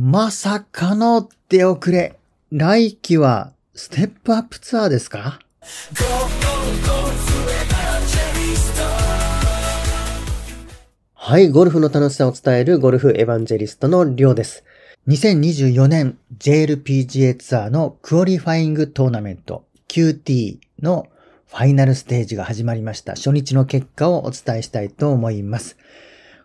まさかの出遅れ。来季はステップアップツアーですかはい、ゴルフの楽しさを伝えるゴルフエヴァンジェリストのりょうです。2024年 JLPGA ツアーのクオリファイングトーナメント QT のファイナルステージが始まりました。初日の結果をお伝えしたいと思います。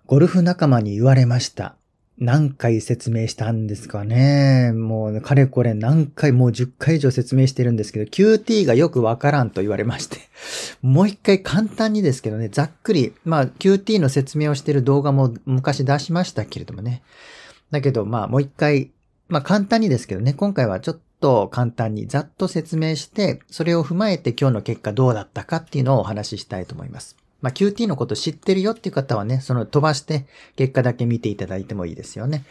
ゴルフ仲間に言われました。何回説明したんですかね。もう、かれこれ何回、もう10回以上説明してるんですけど、QT がよくわからんと言われまして。もう一回簡単にですけどね、ざっくり、まあ、QT の説明をしてる動画も昔出しましたけれどもね。だけど、まあ、もう一回、まあ、簡単にですけどね、今回はちょっと簡単にざっと説明して、それを踏まえて今日の結果どうだったかっていうのをお話ししたいと思います。まあ、QT のこと知ってるよっていう方はね、その飛ばして結果だけ見ていただいてもいいですよね。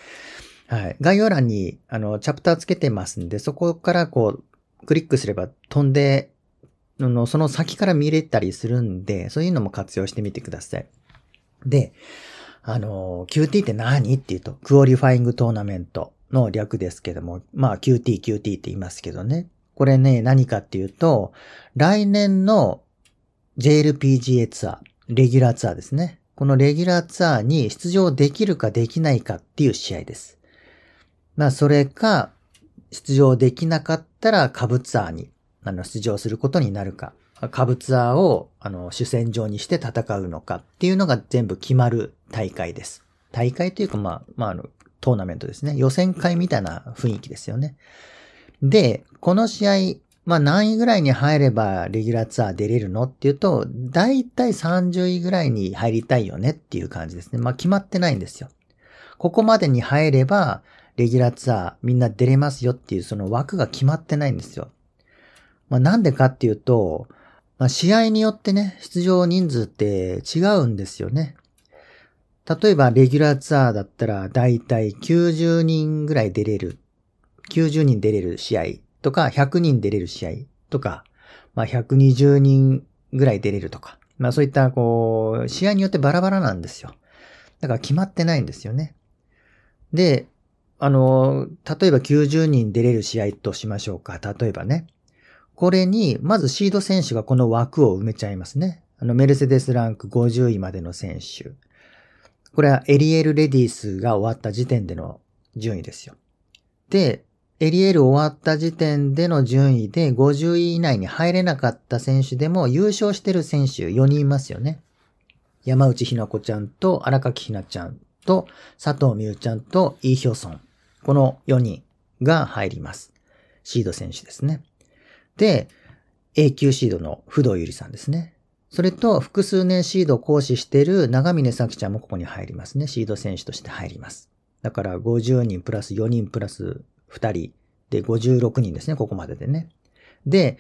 はい。概要欄に、あの、チャプターつけてますんで、そこからこう、クリックすれば飛んで、のその先から見れたりするんで、そういうのも活用してみてください。で、あの、QT って何っていうと、クオリファイングトーナメントの略ですけども、まあ QT、QT って言いますけどね。これね、何かっていうと、来年の JLPGA ツアー、レギュラーツアーですね。このレギュラーツアーに出場できるかできないかっていう試合です。まあ、それか、出場できなかったら下部ツアーに、あの、出場することになるか、下部ツアーを、あの、主戦場にして戦うのかっていうのが全部決まる大会です。大会というか、まあ、まあ、あの、トーナメントですね。予選会みたいな雰囲気ですよね。で、この試合、まあ何位ぐらいに入ればレギュラーツアー出れるのっていうと、だいたい30位ぐらいに入りたいよねっていう感じですね。まあ決まってないんですよ。ここまでに入れば、レギュラーツアーみんな出れますよっていうその枠が決まってないんですよ。まあなんでかっていうと、まあ試合によってね、出場人数って違うんですよね。例えばレギュラーツアーだったらだいたい90人ぐらい出れる。90人出れる試合とか、100人出れる試合とか、まあ、120人ぐらい出れるとか、まあ、そういった、こう、試合によってバラバラなんですよ。だから決まってないんですよね。で、あの、例えば90人出れる試合としましょうか。例えばね。これに、まずシード選手がこの枠を埋めちゃいますね。あの、メルセデスランク50位までの選手。これはエリエル・レディースが終わった時点での順位ですよ。で、エリエール終わった時点での順位で50位以内に入れなかった選手でも優勝してる選手4人いますよね。山内ひな子ちゃんと荒垣ひなちゃんと佐藤美優ちゃんとイ・ヒョソン。この4人が入ります。シード選手ですね。で、A 級シードの不動ゆりさんですね。それと複数年シードを行使している長峰咲ちゃんもここに入りますね。シード選手として入ります。だから50人プラス4人プラス2人で56人ですね、ここまででね。で、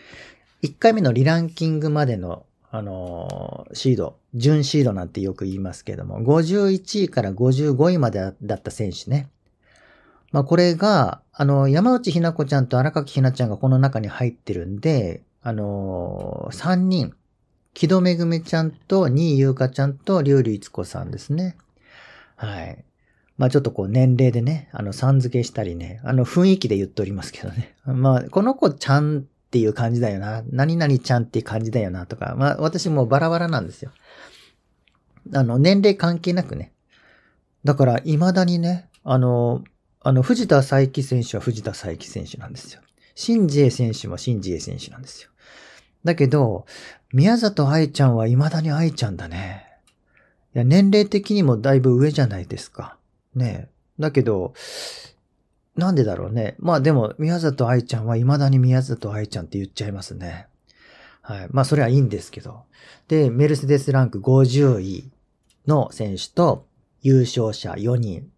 1回目のリランキングまでの、あのー、シード、準シードなんてよく言いますけども、51位から55位までだった選手ね。まあ、これが、あの、山内ひな子ちゃんと荒垣ひなちゃんがこの中に入ってるんで、あのー、3人、木戸めぐみちゃんと、新井優香ちゃんと、りゅうりいつこさんですね。はい。まあちょっとこう年齢でね、あの、さん付けしたりね、あの雰囲気で言っておりますけどね。まあこの子ちゃんっていう感じだよな。何々ちゃんっていう感じだよなとか、まあ私もバラバラなんですよ。あの、年齢関係なくね。だから未だにね、あの、あの、藤田佐伯選手は藤田佐伯選手なんですよ。新ジエ選手も新ジエ選手なんですよ。だけど、宮里愛ちゃんは未だに愛ちゃんだね。いや、年齢的にもだいぶ上じゃないですか。ねえ。だけど、なんでだろうね。まあでも、宮里愛ちゃんは未だに宮里愛ちゃんって言っちゃいますね。はい。まあそれはいいんですけど。で、メルセデスランク50位の選手と優勝者4人。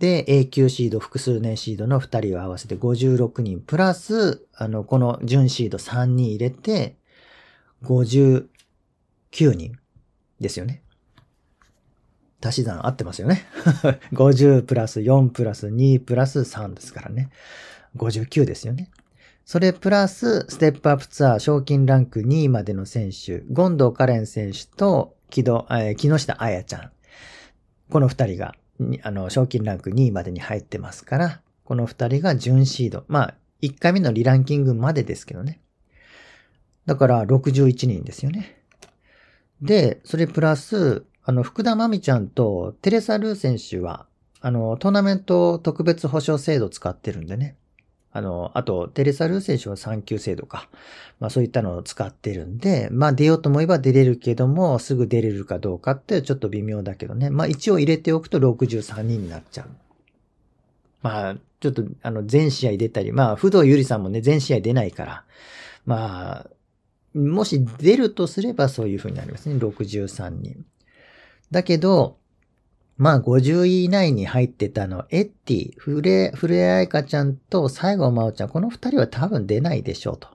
で、A 級シード、複数年シードの2人を合わせて56人、プラス、あの、この準シード3人入れて、59人ですよね。足し算合ってますよね。50 プラス4プラス2プラス3ですからね。59ですよね。それプラス、ステップアップツアー賞金ランク2位までの選手、権藤カレン選手と木戸、え木下彩ちゃん。この二人が、あの、賞金ランク2位までに入ってますから、この二人が準シード。まあ、1回目のリランキングまでですけどね。だから61人ですよね。で、それプラス、あの、福田真美ちゃんとテレサ・ルー選手は、あの、トーナメント特別保障制度使ってるんでね。あの、あと、テレサ・ルー選手は産休制度か。まあそういったのを使ってるんで、まあ出ようと思えば出れるけども、すぐ出れるかどうかってちょっと微妙だけどね。まあ一応入れておくと63人になっちゃう。まあ、ちょっと、あの、全試合出たり、まあ、不動ゆりさんもね、全試合出ないから、まあ、もし出るとすればそういう風になりますね。63人。だけど、まあ50位以内に入ってたの、エッティ、フレ、フレアイカちゃんと西郷真央ちゃん、この二人は多分出ないでしょうと。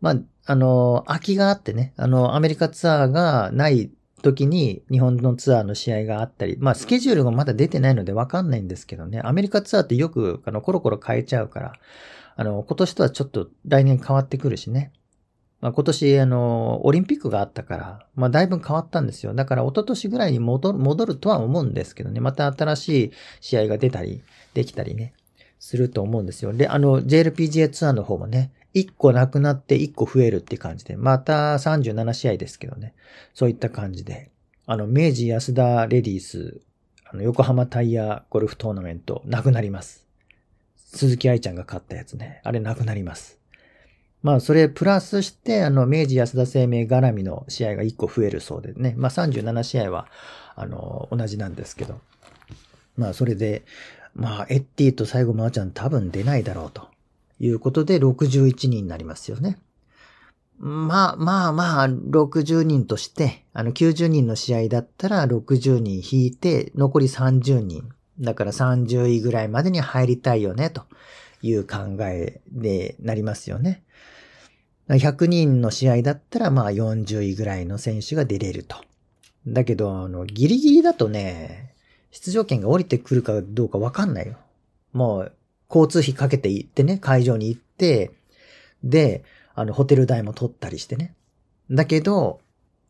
まあ、あの、空きがあってね、あの、アメリカツアーがない時に日本のツアーの試合があったり、まあスケジュールがまだ出てないのでわかんないんですけどね、アメリカツアーってよくあのコロコロ変えちゃうから、あの、今年とはちょっと来年変わってくるしね。まあ、今年、あの、オリンピックがあったから、まあ、だいぶ変わったんですよ。だから、一昨年ぐらいに戻る、戻るとは思うんですけどね。また新しい試合が出たり、できたりね、すると思うんですよ。で、あの、JLPGA ツアーの方もね、1個なくなって1個増えるって感じで、また37試合ですけどね。そういった感じで。あの、明治安田レディース、あの、横浜タイヤゴルフトーナメント、なくなります。鈴木愛ちゃんが勝ったやつね。あれなくなります。まあ、それプラスして、あの、明治安田生命絡みの試合が1個増えるそうでね。まあ、37試合は、あの、同じなんですけど。まあ、それで、まあ、エッティと最後、まーちゃん多分出ないだろうということで、61人になりますよね。まあまあまあ、60人として、あの、90人の試合だったら60人引いて、残り30人。だから30位ぐらいまでに入りたいよね、という考えでなりますよね。100人の試合だったらまあ40位ぐらいの選手が出れると。だけど、あの、ギリギリだとね、出場権が降りてくるかどうかわかんないよ。もう、交通費かけて行ってね、会場に行って、で、あの、ホテル代も取ったりしてね。だけど、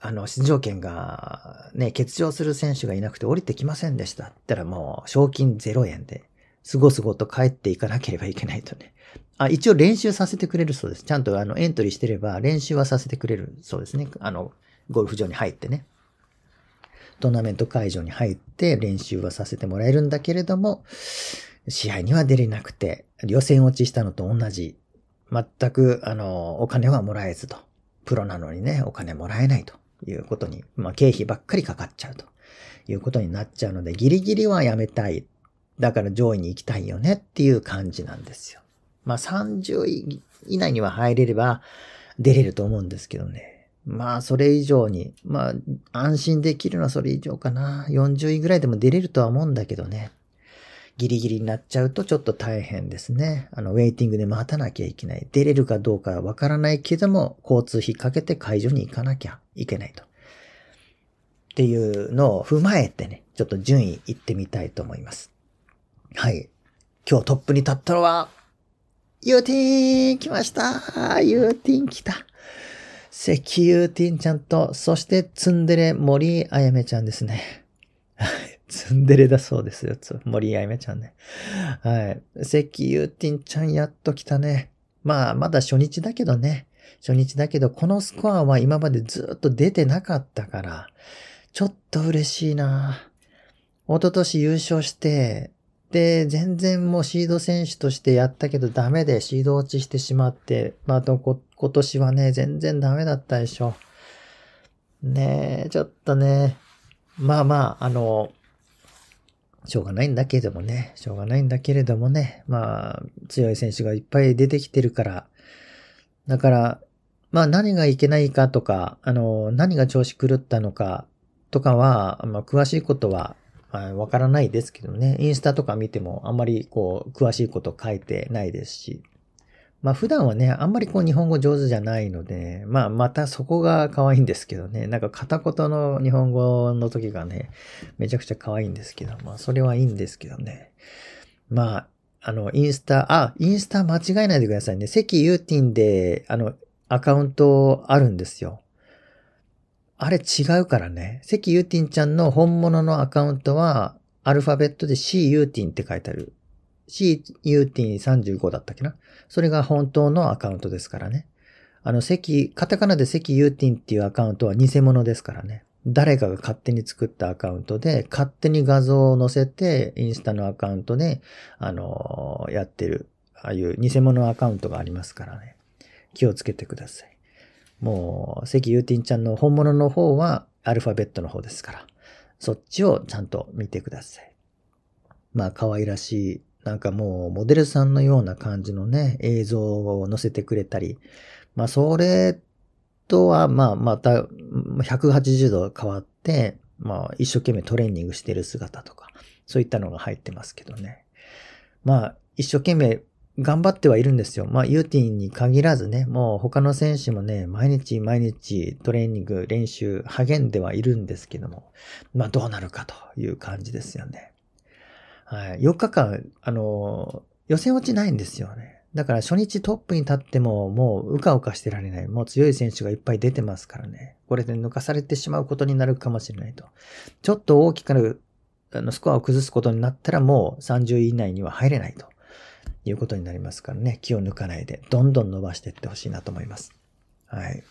あの、出場権が、ね、欠場する選手がいなくて降りてきませんでした。ったらもう、賞金0円ですごすごと帰っていかなければいけないとね。あ、一応練習させてくれるそうです。ちゃんとあのエントリーしてれば練習はさせてくれるそうですね。あの、ゴルフ場に入ってね。トーナメント会場に入って練習はさせてもらえるんだけれども、試合には出れなくて、予選落ちしたのと同じ、全く、あの、お金はもらえずと。プロなのにね、お金もらえないということに、まあ、経費ばっかりかかっちゃうということになっちゃうので、ギリギリはやめたいだから上位に行きたいよねっていう感じなんですよ。まあ30位以内には入れれば出れると思うんですけどね。まあそれ以上に、まあ安心できるのはそれ以上かな。40位ぐらいでも出れるとは思うんだけどね。ギリギリになっちゃうとちょっと大変ですね。あの、ウェイティングで待たなきゃいけない。出れるかどうかわからないけども、交通費かけて会場に行かなきゃいけないと。っていうのを踏まえてね、ちょっと順位行ってみたいと思います。はい。今日トップに立ったのは、ユーティン来ましたユーティン来た石油ティンちゃんと、そしてツンデレ森あやめちゃんですね。ツンデレだそうですよ、森あやめちゃんね。はい。石油ティンちゃんやっと来たね。まあ、まだ初日だけどね。初日だけど、このスコアは今までずっと出てなかったから、ちょっと嬉しいな。一昨年優勝して、で、全然もうシード選手としてやったけどダメでシード落ちしてしまって、まあどこ、今年はね、全然ダメだったでしょ。ねえ、ちょっとね、まあまあ、あの、しょうがないんだけれどもね、しょうがないんだけれどもね、まあ、強い選手がいっぱい出てきてるから、だから、まあ何がいけないかとか、あの、何が調子狂ったのかとかは、まあ詳しいことはわからないですけどね。インスタとか見てもあんまりこう、詳しいこと書いてないですし。まあ普段はね、あんまりこう日本語上手じゃないので、まあまたそこが可愛いんですけどね。なんか片言の日本語の時がね、めちゃくちゃ可愛いんですけど、まあそれはいいんですけどね。まあ、あの、インスタ、あ、インスタ間違えないでくださいね。関ユーティンで、あの、アカウントあるんですよ。あれ違うからね。関ゆうてぃんちゃんの本物のアカウントは、アルファベットで C ゆうてぃんって書いてある。C ゆうてぃん35だったっけな。それが本当のアカウントですからね。あの、関、カタカナで関ゆうてぃんっていうアカウントは偽物ですからね。誰かが勝手に作ったアカウントで、勝手に画像を載せて、インスタのアカウントで、あのー、やってる、ああいう偽物アカウントがありますからね。気をつけてください。もう、関ゆうてんちゃんの本物の方はアルファベットの方ですから、そっちをちゃんと見てください。まあ、可愛らしい、なんかもう、モデルさんのような感じのね、映像を載せてくれたり、まあ、それとは、まあ、また、180度変わって、まあ、一生懸命トレーニングしてる姿とか、そういったのが入ってますけどね。まあ、一生懸命頑張ってはいるんですよ。まあ、ユーティンに限らずね、もう他の選手もね、毎日毎日トレーニング、練習、励んではいるんですけども、まあ、どうなるかという感じですよね。はい。4日間、あの、予選落ちないんですよね。だから初日トップに立ってももううかうかしてられない。もう強い選手がいっぱい出てますからね。これで抜かされてしまうことになるかもしれないと。ちょっと大きくなる、あの、スコアを崩すことになったらもう30位以内には入れないと。いうことになりますからね、気を抜かないで、どんどん伸ばしていってほしいなと思います。はい。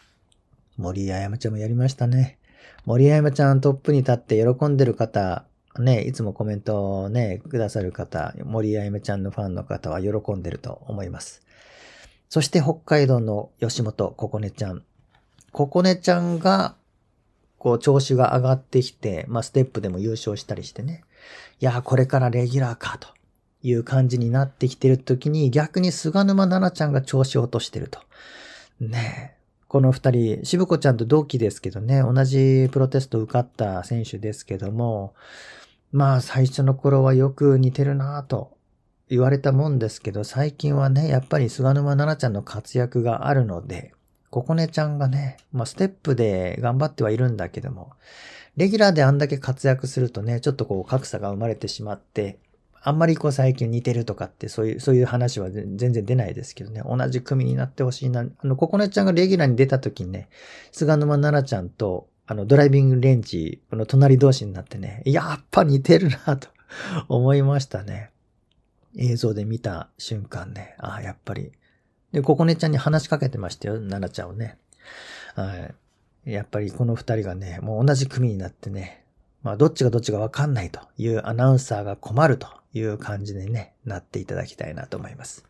森あやまちゃんもやりましたね。森あやまちゃんトップに立って喜んでる方、ね、いつもコメントをね、くださる方、森あやちゃんのファンの方は喜んでると思います。そして北海道の吉本ここねちゃん。ここねちゃんが、こう、調子が上がってきて、まあ、ステップでも優勝したりしてね。いや、これからレギュラーかと。いう感じになってきてる時に、逆に菅沼奈々ちゃんが調子を落としてると。ねえ。この二人、渋子ちゃんと同期ですけどね、同じプロテスト受かった選手ですけども、まあ最初の頃はよく似てるなぁと言われたもんですけど、最近はね、やっぱり菅沼奈々ちゃんの活躍があるので、ここねちゃんがね、まあステップで頑張ってはいるんだけども、レギュラーであんだけ活躍するとね、ちょっとこう格差が生まれてしまって、あんまりこう最近似てるとかってそういう、そういう話は全然出ないですけどね。同じ組になってほしいな。あの、ココネちゃんがレギュラーに出た時にね、菅沼奈々ちゃんと、あの、ドライビングレンこの隣同士になってね、やっぱ似てるなと 思いましたね。映像で見た瞬間ね。ああ、やっぱり。で、ココネちゃんに話しかけてましたよ、奈々ちゃんをね。はい。やっぱりこの二人がね、もう同じ組になってね、まあ、どっちがどっちがわかんないというアナウンサーが困るという感じでね、なっていただきたいなと思います。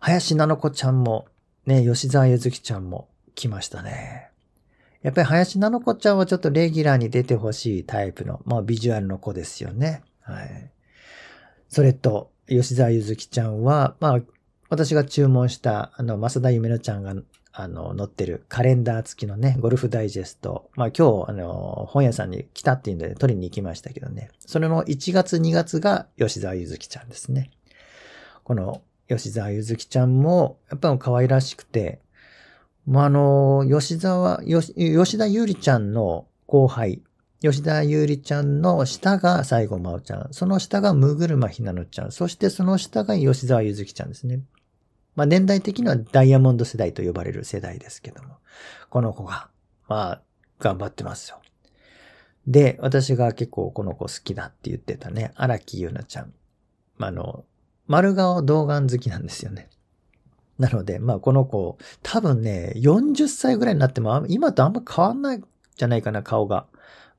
林菜の子ちゃんも、ね、吉沢ゆずきちゃんも来ましたね。やっぱり林菜の子ちゃんはちょっとレギュラーに出てほしいタイプの、まあ、ビジュアルの子ですよね。はい。それと、吉沢ゆずきちゃんは、まあ、私が注文した、あの、増田ゆめのちゃんがあの、載ってるカレンダー付きのね、ゴルフダイジェスト。まあ今日、あの、本屋さんに来たっていうんで取りに行きましたけどね。それの1月2月が吉沢ゆずきちゃんですね。この吉沢ゆずきちゃんも、やっぱり可愛らしくて、まあ、あの、吉沢、吉田ゆりちゃんの後輩、吉田ゆりちゃんの下が西郷真央ちゃん、その下がむぐるまひなのちゃん、そしてその下が吉沢ゆずきちゃんですね。まあ年代的にはダイヤモンド世代と呼ばれる世代ですけども、この子が、まあ、頑張ってますよ。で、私が結構この子好きだって言ってたね、荒木優奈ちゃん。あの、丸顔童顔好きなんですよね。なので、まあこの子、多分ね、40歳ぐらいになっても、今とあんま変わんないじゃないかな、顔が。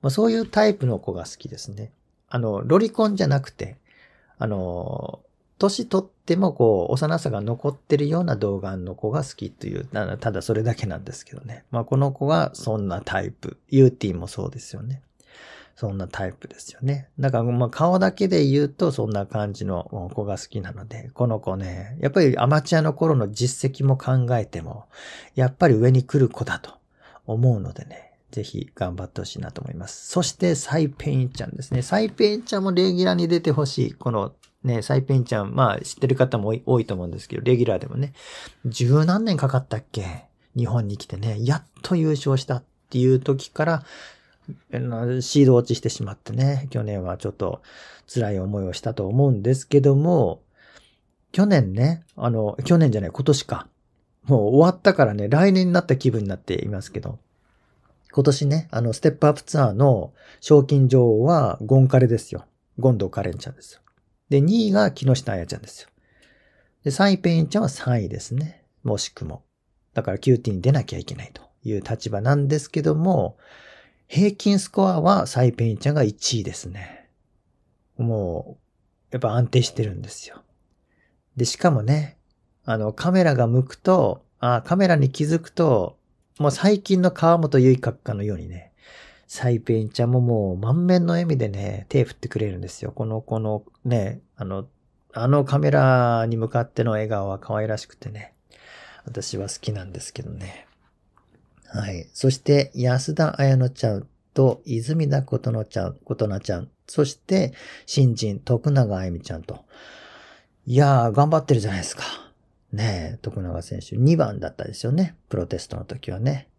まあ、そういうタイプの子が好きですね。あの、ロリコンじゃなくて、あの、年取ってもこう、幼さが残ってるような童顔の子が好きという、ただそれだけなんですけどね。まあこの子はそんなタイプ。ユーティーもそうですよね。そんなタイプですよね。だからまあ顔だけで言うとそんな感じの子が好きなので、この子ね、やっぱりアマチュアの頃の実績も考えても、やっぱり上に来る子だと思うのでね。ぜひ頑張ってほしいなと思います。そしてサイペインちゃんですね。サイペインちゃんもレギュラーに出てほしい。このね、サイペンちゃん、まあ知ってる方も多いと思うんですけど、レギュラーでもね、十何年かかったっけ日本に来てね、やっと優勝したっていう時から、シード落ちしてしまってね、去年はちょっと辛い思いをしたと思うんですけども、去年ね、あの、去年じゃない、今年か。もう終わったからね、来年になった気分になっていますけど、今年ね、あの、ステップアップツアーの賞金女王はゴンカレですよ。ゴンドカレンちゃんですよ。で、2位が木下彩ちゃんですよ。で、3位ペインちゃんは3位ですね。もしくも。だからキューティーに出なきゃいけないという立場なんですけども、平均スコアはサイペインちゃんが1位ですね。もう、やっぱ安定してるんですよ。で、しかもね、あの、カメラが向くと、あカメラに気づくと、もう最近の川本結花のようにね、サイペインちゃんももう満面の笑みでね、手振ってくれるんですよ。この子のね、あの、あのカメラに向かっての笑顔は可愛らしくてね、私は好きなんですけどね。はい。そして、安田彩乃ちゃんと泉田琴乃ちゃん、琴乃ちゃん、そして、新人、徳永あゆみちゃんと。いやー、頑張ってるじゃないですか。ねえ、徳永選手、2番だったですよね。プロテストの時はね。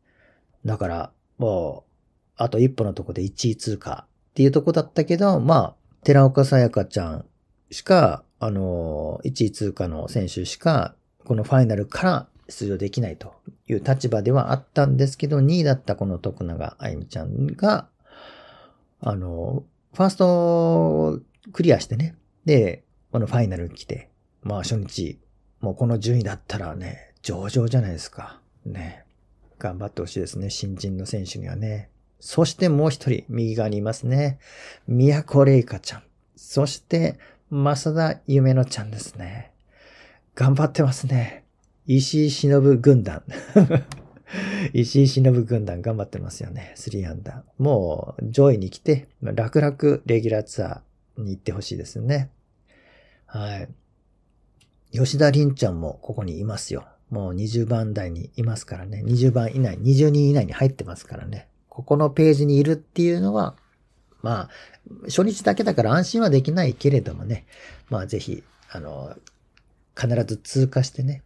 だから、もう、あと一歩のとこで1位通過っていうとこだったけど、まあ、寺岡さやかちゃんしか、あの、1位通過の選手しか、このファイナルから出場できないという立場ではあったんですけど、2位だったこの徳永あゆみちゃんが、あの、ファーストをクリアしてね、で、このファイナル来て、まあ初日、もうこの順位だったらね、上々じゃないですか。ね。頑張ってほしいですね、新人の選手にはね。そしてもう一人、右側にいますね。宮古玲香ちゃん。そして、増田夢乃ちゃんですね。頑張ってますね。石井忍軍団。石井忍軍団頑張ってますよね。3アンダー。もう上位に来て、楽々レギュラーツアーに行ってほしいですね。はい。吉田凛ちゃんもここにいますよ。もう20番台にいますからね。20番以内、20人以内に入ってますからね。ここのページにいるっていうのは、まあ、初日だけだから安心はできないけれどもね、まあぜひ、あの、必ず通過してね、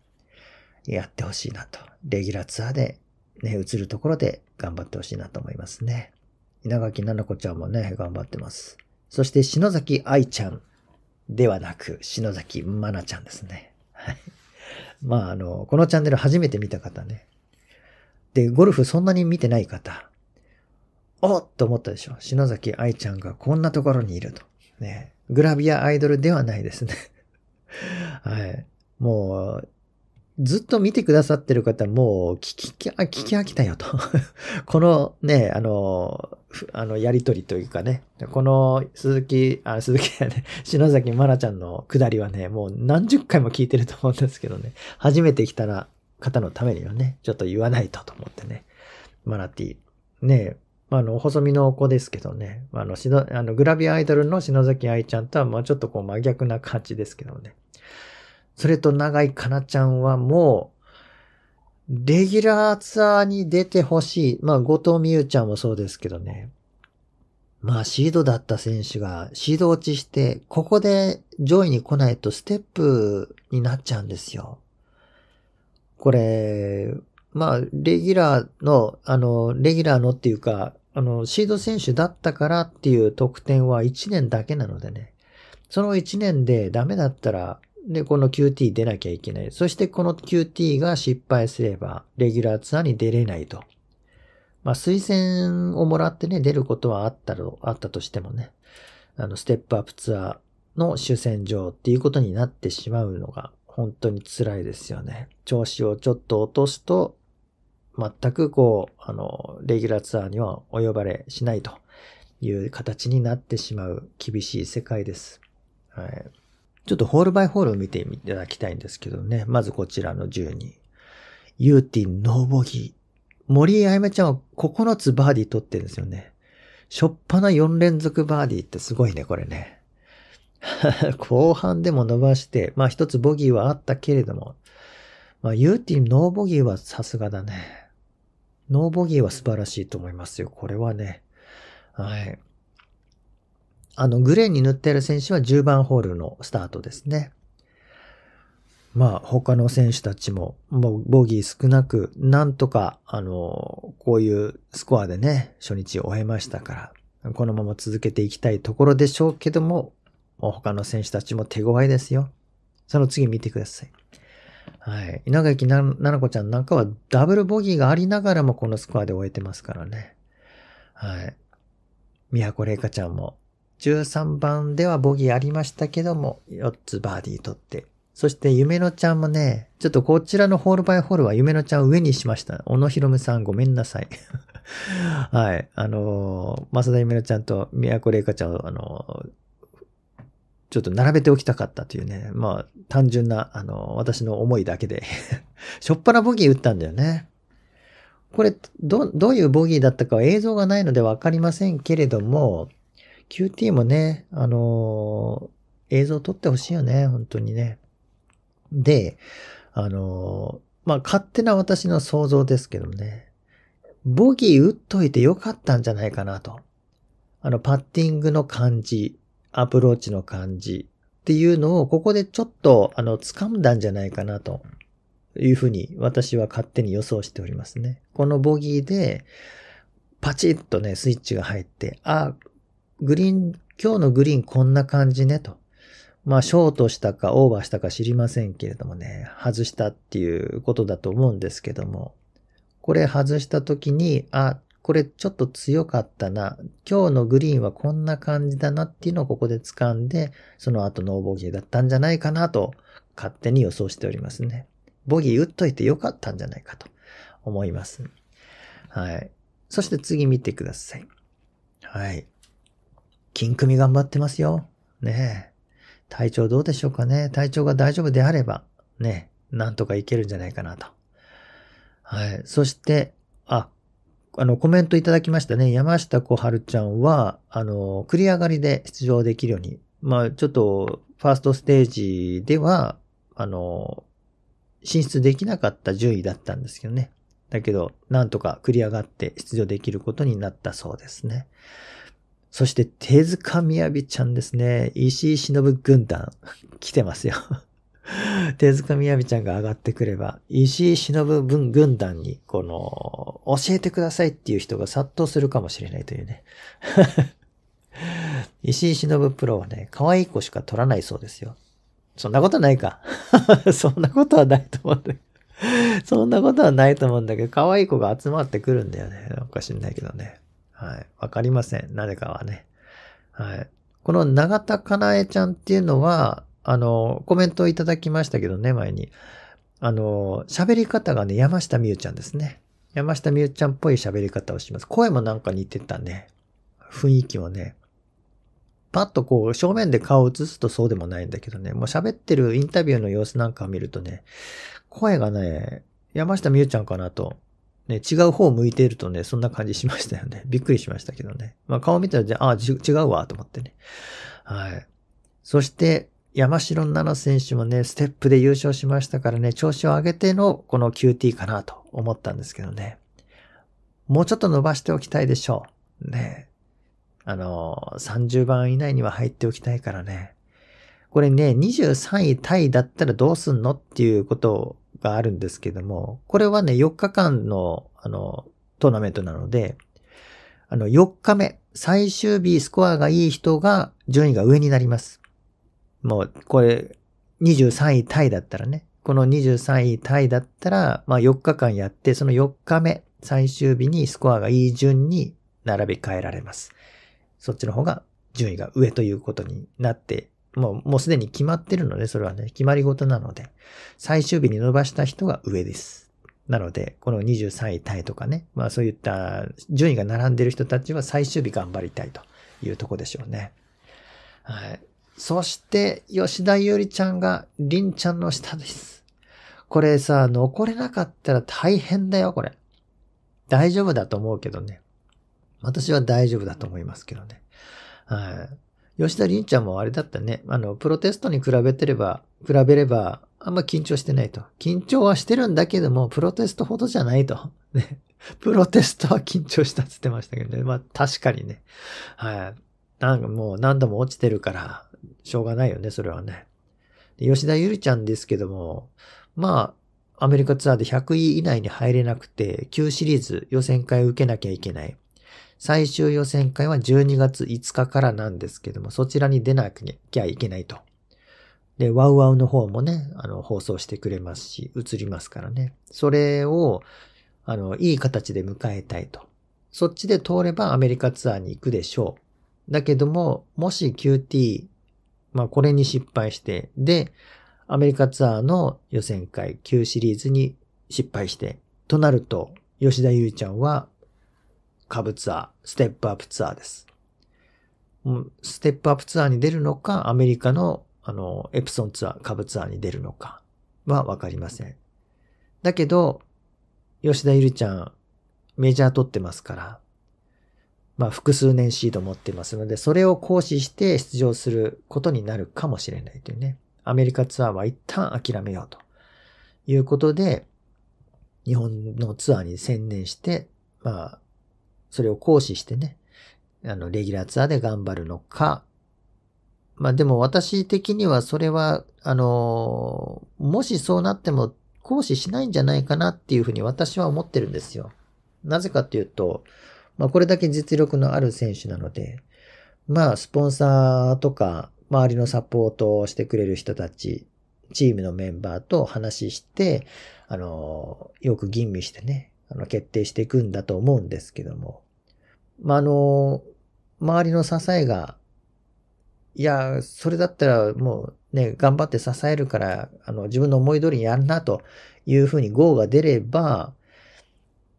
やってほしいなと。レギュラーツアーでね、映るところで頑張ってほしいなと思いますね。稲垣奈々子ちゃんもね、頑張ってます。そして篠崎愛ちゃんではなく、篠崎まなちゃんですね。はい。まあ、あの、このチャンネル初めて見た方ね。で、ゴルフそんなに見てない方、おっと思ったでしょ。篠崎愛ちゃんがこんなところにいると。ね。グラビアアイドルではないですね はい。もう、ずっと見てくださってる方、もう聞き、聞き飽きたよと このね、あの、あの、やりとりというかね、この鈴木、あ、鈴木やね、篠崎愛なちゃんのくだりはね、もう何十回も聞いてると思うんですけどね、初めて来たら方のためにはね、ちょっと言わないとと思ってね、マナティ、ね、まあ、あの、細身の子ですけどね。あ、あの、しの、あの、グラビアアイドルの篠崎愛ちゃんとは、まあ、ちょっとこう、真逆な感じですけどね。それと、長井かなちゃんはもう、レギュラーツアーに出てほしい。まあ、後藤美優ちゃんもそうですけどね。まあ、シードだった選手が、シード落ちして、ここで上位に来ないとステップになっちゃうんですよ。これ、まあ、レギュラーの、あの、レギュラーのっていうか、あの、シード選手だったからっていう得点は1年だけなのでね。その1年でダメだったら、で、この QT 出なきゃいけない。そしてこの QT が失敗すれば、レギュラーツアーに出れないと。まあ、推薦をもらってね、出ることはあったろ、あったとしてもね、あの、ステップアップツアーの主戦場っていうことになってしまうのが、本当に辛いですよね。調子をちょっと落とすと、全くこう、あの、レギュラーツアーにはお呼ばれしないという形になってしまう厳しい世界です。はい。ちょっとホールバイホールを見ていただきたいんですけどね。まずこちらの1 2ユーティン、ノーボギー。森あやめちゃんは9つバーディー取ってるんですよね。しょっぱな4連続バーディーってすごいね、これね。後半でも伸ばして、まあ一つボギーはあったけれども、まあユーティン、ノーボギーはさすがだね。ノーボギーは素晴らしいと思いますよ。これはね。はい。あの、グレーに塗ってる選手は10番ホールのスタートですね。まあ、他の選手たちも、もうボギー少なく、なんとか、あの、こういうスコアでね、初日終えましたから、このまま続けていきたいところでしょうけども、もう他の選手たちも手強いですよ。その次見てください。はい。稲垣な々子ちゃんなんかはダブルボギーがありながらもこのスコアで終えてますからね。はい。宮古麗華ちゃんも13番ではボギーありましたけども、4つバーディー取って。そして夢のちゃんもね、ちょっとこちらのホールバイホールは夢のちゃんを上にしました。小野博夢さんごめんなさい。はい。あのー、増田夢のちゃんと宮古麗華ちゃんを、あのー、ちょっと並べておきたかったというね、まあ、単純な、あの、私の思いだけで しょっぱなボギー打ったんだよね。これ、ど、どういうボギーだったかは映像がないのでわかりませんけれども、QT もね、あのー、映像撮ってほしいよね、本当にね。で、あのー、まあ、勝手な私の想像ですけどもね、ボギー打っといてよかったんじゃないかなと。あの、パッティングの感じアプローチの感じっていうのを、ここでちょっと、あの、掴んだんじゃないかなというふうに、私は勝手に予想しておりますね。このボギーで、パチッとね、スイッチが入って、あ、グリーン、今日のグリーンこんな感じね、と。まあ、ショートしたかオーバーしたか知りませんけれどもね、外したっていうことだと思うんですけども、これ外した時に、あ、これちょっと強かったな。今日のグリーンはこんな感じだなっていうのをここで掴んで、その後ノーボギーだったんじゃないかなと勝手に予想しておりますね。ボギー打っといてよかったんじゃないかと思います。はい。そして次見てください。はい。金組頑張ってますよ。ねえ。体調どうでしょうかね。体調が大丈夫であれば、ね、なんとかいけるんじゃないかなと。はい。そして、あ、あの、コメントいただきましたね。山下小春ちゃんは、あの、繰り上がりで出場できるように。まあ、ちょっと、ファーストステージでは、あの、進出できなかった順位だったんですけどね。だけど、なんとか繰り上がって出場できることになったそうですね。そして、手塚みやびちゃんですね。石井忍軍団、来てますよ 手塚みやびちゃんが上がってくれば、石井忍文軍団に、この、教えてくださいっていう人が殺到するかもしれないというね。石井忍プロはね、可愛い子しか取らないそうですよ。そんなことないか。そんなことはないと思うんだけど。そんなことはないと思うんだけど、可愛い子が集まってくるんだよね。なんか知んないけどね。はい。わかりません。なぜかはね。はい。この永田かなえちゃんっていうのは、あの、コメントいただきましたけどね、前に。あの、喋り方がね、山下美優ちゃんですね。山下美優ちゃんっぽい喋り方をします。声もなんか似てたね。雰囲気もね。パッとこう、正面で顔を映すとそうでもないんだけどね。もう喋ってるインタビューの様子なんかを見るとね、声がね、山下美優ちゃんかなと。ね、違う方向いているとね、そんな感じしましたよね。びっくりしましたけどね。まあ顔見たら、ああ、違うわ、と思ってね。はい。そして、山城奈々選手もね、ステップで優勝しましたからね、調子を上げてのこの QT かなと思ったんですけどね。もうちょっと伸ばしておきたいでしょう。ね。あの、30番以内には入っておきたいからね。これね、23位タイだったらどうすんのっていうことがあるんですけども、これはね、4日間の、あの、トーナメントなので、あの、4日目、最終日スコアがいい人が順位が上になります。もうこれ23位タイだったらね、この23位タイだったら、まあ4日間やって、その4日目、最終日にスコアがいい順に並び替えられます。そっちの方が順位が上ということになって、もう、もうすでに決まってるので、それはね、決まり事なので、最終日に伸ばした人が上です。なので、この23位タイとかね、まあそういった順位が並んでる人たちは最終日頑張りたいというとこでしょうね。はい。そして、吉田ゆりちゃんが、りんちゃんの下です。これさ、残れなかったら大変だよ、これ。大丈夫だと思うけどね。私は大丈夫だと思いますけどね。はい。吉田凛ちゃんもあれだったね。あの、プロテストに比べてれば、比べれば、あんま緊張してないと。緊張はしてるんだけども、プロテストほどじゃないと。ね。プロテストは緊張したって言ってましたけどね。まあ、確かにね。はい。なんかもう何度も落ちてるから、しょうがないよね、それはね。で吉田ゆりちゃんですけども、まあ、アメリカツアーで100位以内に入れなくて、旧シリーズ予選会を受けなきゃいけない。最終予選会は12月5日からなんですけども、そちらに出なきゃいけないと。で、ワウワウの方もね、あの、放送してくれますし、映りますからね。それを、あの、いい形で迎えたいと。そっちで通ればアメリカツアーに行くでしょう。だけども、もし QT まあこれに失敗して、で、アメリカツアーの予選会旧シリーズに失敗して、となると、吉田優ちゃんは、株ツアー、ステップアップツアーです。ステップアップツアーに出るのか、アメリカの、あの、エプソンツアー、株ツアーに出るのかはわかりません。だけど、吉田ゆりちゃん、メジャー取ってますから、まあ、複数年シード持ってますので、それを行使して出場することになるかもしれないというね。アメリカツアーは一旦諦めようということで、日本のツアーに専念して、まあ、それを行使してね、あの、レギュラーツアーで頑張るのか、まあでも私的にはそれは、あの、もしそうなっても行使しないんじゃないかなっていうふうに私は思ってるんですよ。なぜかというと、まあ、これだけ実力のある選手なので、まあ、スポンサーとか、周りのサポートをしてくれる人たち、チームのメンバーと話して、あの、よく吟味してね、あの、決定していくんだと思うんですけども。まあ、あの、周りの支えが、いや、それだったらもうね、頑張って支えるから、あの、自分の思い通りにやるなというふうに号が出れば、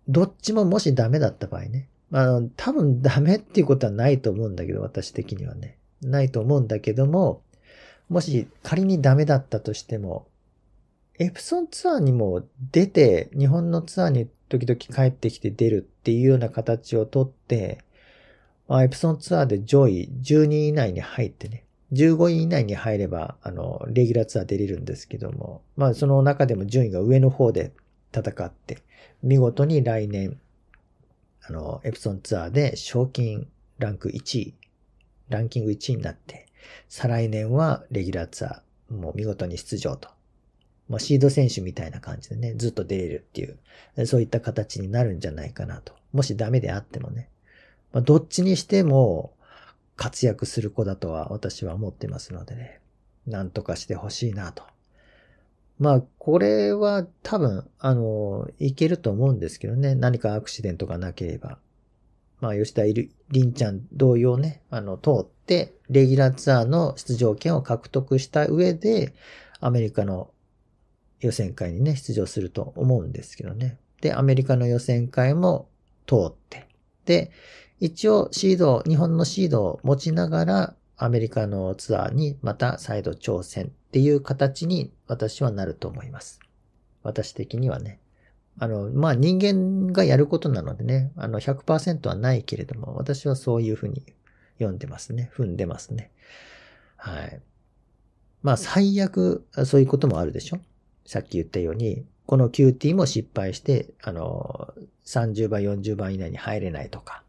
どっちももしダメだった場合ね、あの、多分ダメっていうことはないと思うんだけど、私的にはね。ないと思うんだけども、もし仮にダメだったとしても、エプソンツアーにも出て、日本のツアーに時々帰ってきて出るっていうような形をとって、エプソンツアーで上位12位以内に入ってね、15位以内に入れば、あの、レギュラーツアー出れるんですけども、まあその中でも順位が上の方で戦って、見事に来年あの、エプソンツアーで賞金ランク1位、ランキング1位になって、再来年はレギュラーツアー、もう見事に出場と。もうシード選手みたいな感じでね、ずっと出れるっていう、そういった形になるんじゃないかなと。もしダメであってもね。まあ、どっちにしても活躍する子だとは私は思ってますのでね。なんとかしてほしいなとまあ、これは多分、あの、いけると思うんですけどね。何かアクシデントがなければ。まあ、吉田りんちゃん同様ね、あの、通って、レギュラーツアーの出場権を獲得した上で、アメリカの予選会にね、出場すると思うんですけどね。で、アメリカの予選会も通って。で、一応シード、日本のシードを持ちながら、アメリカのツアーにまた再度挑戦っていう形に私はなると思います。私的にはね。あの、まあ、人間がやることなのでね、あの100%はないけれども、私はそういうふうに読んでますね。踏んでますね。はい。まあ、最悪、そういうこともあるでしょさっき言ったように、この QT も失敗して、あの、30倍、40倍以内に入れないとか。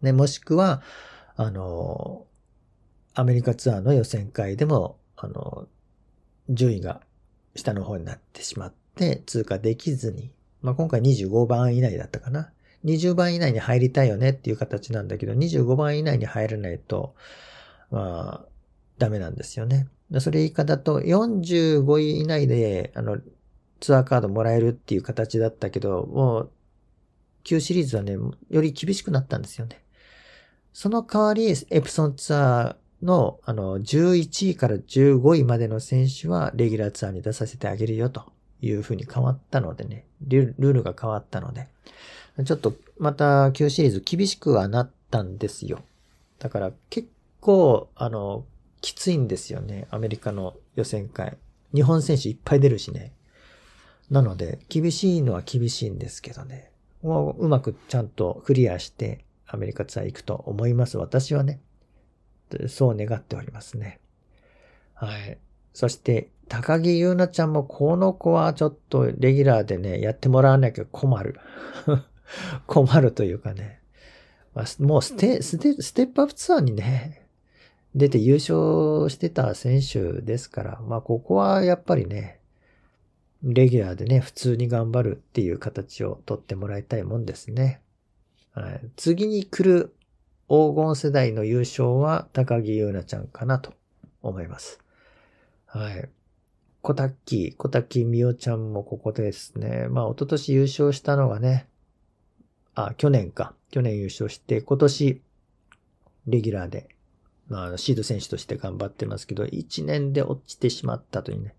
ね、もしくは、あの、アメリカツアーの予選会でも、あの、順位が下の方になってしまって、通過できずに、まあ、今回25番以内だったかな。20番以内に入りたいよねっていう形なんだけど、25番以内に入らないと、まあ、ダメなんですよね。それ以下だと、45位以内で、あの、ツアーカードもらえるっていう形だったけど、もう、旧シリーズはね、より厳しくなったんですよね。その代わり、エプソンツアーの、あの、11位から15位までの選手は、レギュラーツアーに出させてあげるよ、というふうに変わったのでね、ルールが変わったので、ちょっと、また、旧シリーズ厳しくはなったんですよ。だから、結構、あの、きついんですよね、アメリカの予選会。日本選手いっぱい出るしね。なので、厳しいのは厳しいんですけどね。うまくちゃんとクリアして、アメリカツアー行くと思います。私はね。そう願っておりますね。はい。そして、高木優奈ちゃんもこの子はちょっとレギュラーでね、やってもらわなきゃ困る。困るというかね。まあ、もうステ、ステ、ステップアップツアーにね、出て優勝してた選手ですから、まあここはやっぱりね、レギュラーでね、普通に頑張るっていう形をとってもらいたいもんですね。次に来る黄金世代の優勝は高木優奈ちゃんかなと思います。はい。小滝、小滝美代ちゃんもここですね。まあ、一昨年優勝したのがね、あ、去年か。去年優勝して、今年、レギュラーで、まあ、シード選手として頑張ってますけど、1年で落ちてしまったというね。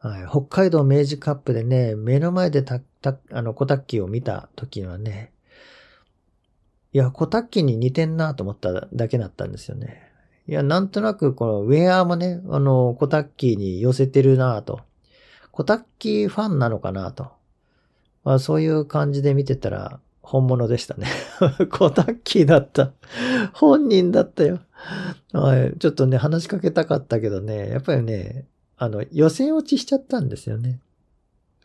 はい、北海道明治カップでね、目の前でた、た、あの、小滝を見た時はね、いや、コタッキーに似てんなと思っただけだったんですよね。いや、なんとなくこのウェアもね、あの、コタッキーに寄せてるなと。コタッキーファンなのかなと。まあ、そういう感じで見てたら本物でしたね。コタッキーだった。本人だったよ。はい。ちょっとね、話しかけたかったけどね、やっぱりね、あの、予選落ちしちゃったんですよね。